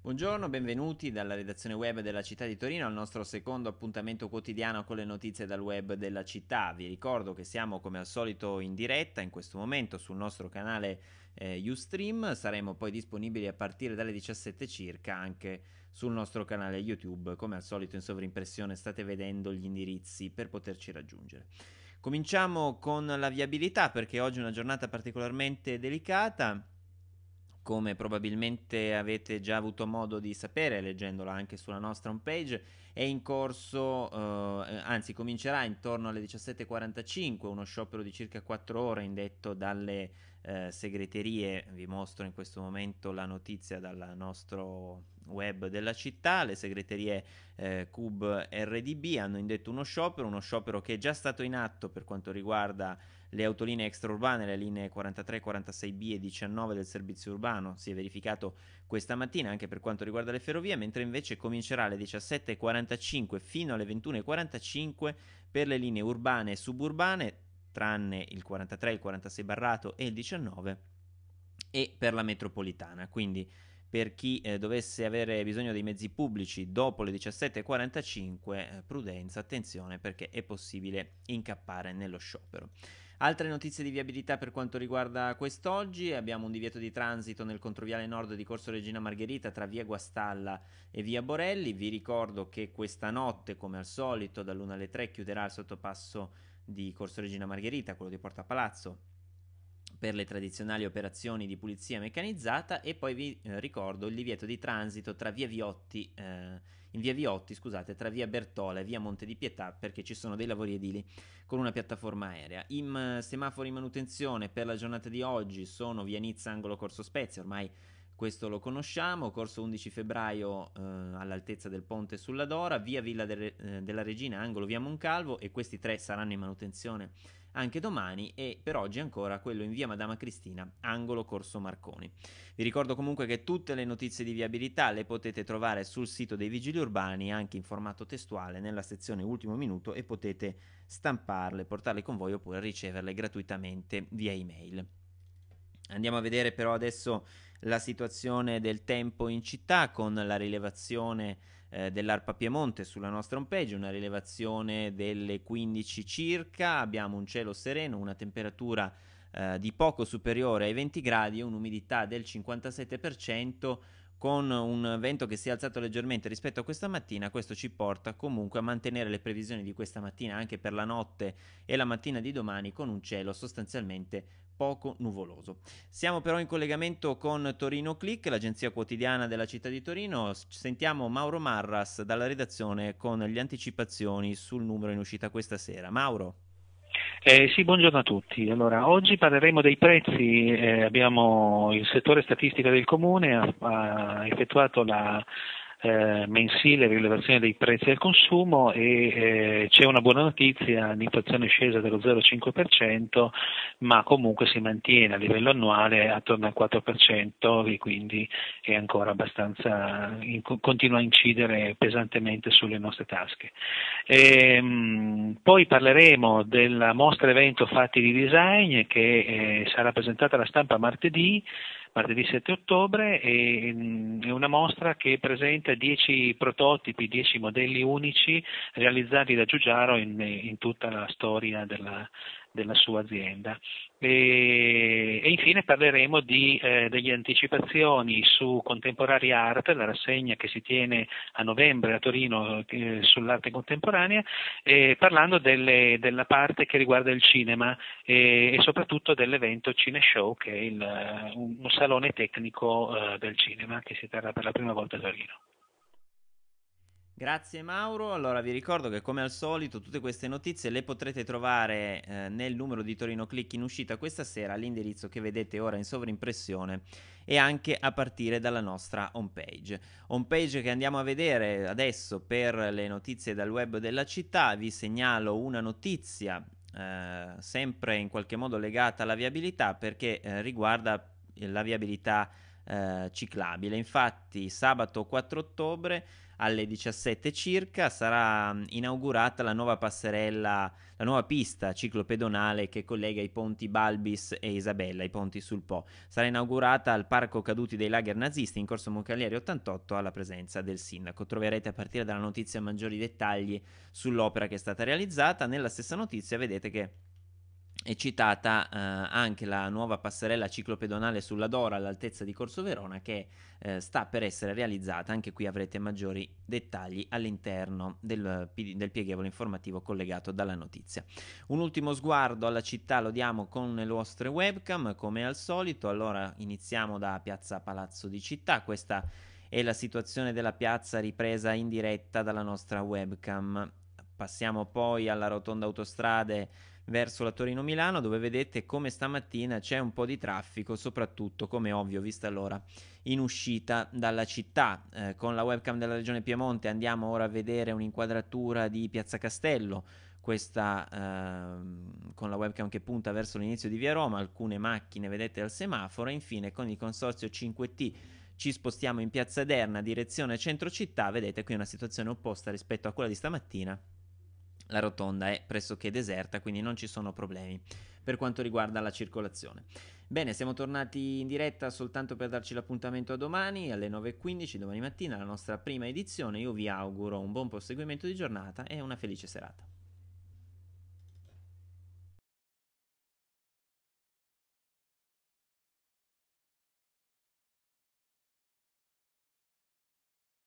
Buongiorno, benvenuti dalla redazione web della città di Torino al nostro secondo appuntamento quotidiano con le notizie dal web della città. Vi ricordo che siamo come al solito in diretta in questo momento sul nostro canale eh, Ustream, saremo poi disponibili a partire dalle 17 circa anche sul nostro canale YouTube. Come al solito in sovrimpressione state vedendo gli indirizzi per poterci raggiungere. Cominciamo con la viabilità perché oggi è una giornata particolarmente delicata come probabilmente avete già avuto modo di sapere leggendola anche sulla nostra homepage, è in corso, eh, eh anzi comincerà intorno alle 17.45 uno sciopero di circa 4 ore indetto dalle eh, segreterie, vi mostro in questo momento la notizia dal nostro web della città, le segreterie eh, Cube RDB hanno indetto uno sciopero, uno sciopero che è già stato in atto per quanto riguarda le autolinee extraurbane, le linee 43, 46B e 19 del servizio urbano, si è verificato questa mattina anche per quanto riguarda le ferrovie, mentre invece comincerà alle 17.45 fino alle 21.45 per le linee urbane e suburbane, tranne il 43, il 46 barrato e il 19, e per la metropolitana. Quindi per chi eh, dovesse avere bisogno dei mezzi pubblici dopo le 17.45, eh, prudenza, attenzione perché è possibile incappare nello sciopero. Altre notizie di viabilità per quanto riguarda quest'oggi, abbiamo un divieto di transito nel controviale nord di Corso Regina Margherita tra via Guastalla e via Borelli. Vi ricordo che questa notte, come al solito, dall'1 alle 3 chiuderà il sottopasso di Corso Regina Margherita, quello di Porta Palazzo per le tradizionali operazioni di pulizia meccanizzata e poi vi eh, ricordo il divieto di transito tra via Viotti, eh, in via Viotti scusate, tra via Bertola e via Monte di Pietà perché ci sono dei lavori edili con una piattaforma aerea. I eh, semafori in manutenzione per la giornata di oggi sono via Nizza Angolo Corso Spezia, ormai questo lo conosciamo, corso 11 febbraio eh, all'altezza del ponte sulla Dora, via Villa de, eh, della Regina, angolo via Moncalvo e questi tre saranno in manutenzione anche domani e per oggi ancora quello in via Madama Cristina, angolo Corso Marconi. Vi ricordo comunque che tutte le notizie di viabilità le potete trovare sul sito dei Vigili Urbani anche in formato testuale nella sezione ultimo minuto e potete stamparle, portarle con voi oppure riceverle gratuitamente via email. Andiamo a vedere però adesso la situazione del tempo in città con la rilevazione eh, dell'Arpa Piemonte sulla nostra homepage, una rilevazione delle 15 circa, abbiamo un cielo sereno, una temperatura eh, di poco superiore ai 20 gradi un'umidità del 57% con un vento che si è alzato leggermente rispetto a questa mattina, questo ci porta comunque a mantenere le previsioni di questa mattina anche per la notte e la mattina di domani con un cielo sostanzialmente poco nuvoloso. Siamo però in collegamento con Torino Click, l'agenzia quotidiana della città di Torino. Sentiamo Mauro Marras dalla redazione con le anticipazioni sul numero in uscita questa sera. Mauro. Eh, sì, buongiorno a tutti. Allora, oggi parleremo dei prezzi. Eh, abbiamo il settore statistica del comune ha, ha effettuato la eh, mensile rilevazione dei prezzi al consumo e eh, c'è una buona notizia, l'inflazione è scesa dello 0,5%, ma comunque si mantiene a livello annuale attorno al 4% e quindi è ancora abbastanza, in, continua a incidere pesantemente sulle nostre tasche. E, ehm, mh, poi parleremo della mostra evento Fatti di Design che eh, sarà presentata alla stampa martedì martedì 7 ottobre e, mm, è una mostra che presenta 10 prototipi, 10 modelli unici realizzati da Giugiaro in, in tutta la storia della, della sua azienda. E, e infine parleremo di, eh, delle anticipazioni su Contemporary Art, la rassegna che si tiene a novembre a Torino eh, sull'arte contemporanea, eh, parlando delle, della parte che riguarda il cinema eh, e soprattutto dell'evento Cineshow, che è il, eh, un, un, salone tecnico eh, del cinema che si terrà per la prima volta a Torino. Grazie Mauro, allora vi ricordo che come al solito tutte queste notizie le potrete trovare eh, nel numero di Torino Click in uscita questa sera all'indirizzo che vedete ora in sovrimpressione e anche a partire dalla nostra home page. Home page che andiamo a vedere adesso per le notizie dal web della città, vi segnalo una notizia eh, sempre in qualche modo legata alla viabilità perché eh, riguarda la viabilità eh, ciclabile. Infatti sabato 4 ottobre alle 17 circa sarà mm, inaugurata la nuova passerella, la nuova pista ciclopedonale che collega i ponti Balbis e Isabella, i ponti sul Po. Sarà inaugurata al Parco Caduti dei Lager Nazisti in Corso Moncalieri 88 alla presenza del sindaco. Troverete a partire dalla notizia maggiori dettagli sull'opera che è stata realizzata. Nella stessa notizia vedete che è citata eh, anche la nuova passerella ciclopedonale sulla Dora all'altezza di Corso Verona che eh, sta per essere realizzata, anche qui avrete maggiori dettagli all'interno del, eh, del, pieghevole informativo collegato dalla notizia. Un ultimo sguardo alla città lo diamo con le vostre webcam come al solito, allora iniziamo da Piazza Palazzo di Città, questa è la situazione della piazza ripresa in diretta dalla nostra webcam. Passiamo poi alla rotonda autostrade verso la Torino-Milano dove vedete come stamattina c'è un po' di traffico, soprattutto come ovvio vista l'ora in uscita dalla città. Eh, con la webcam della Regione Piemonte andiamo ora a vedere un'inquadratura di Piazza Castello, questa eh, con la webcam che punta verso l'inizio di Via Roma, alcune macchine vedete al semaforo e infine con il consorzio 5T ci spostiamo in Piazza Derna direzione centro città, vedete qui una situazione opposta rispetto a quella di stamattina la rotonda è pressoché deserta, quindi non ci sono problemi per quanto riguarda la circolazione. Bene, siamo tornati in diretta soltanto per darci l'appuntamento a domani alle 9.15, domani mattina, la nostra prima edizione. Io vi auguro un buon proseguimento di giornata e una felice serata.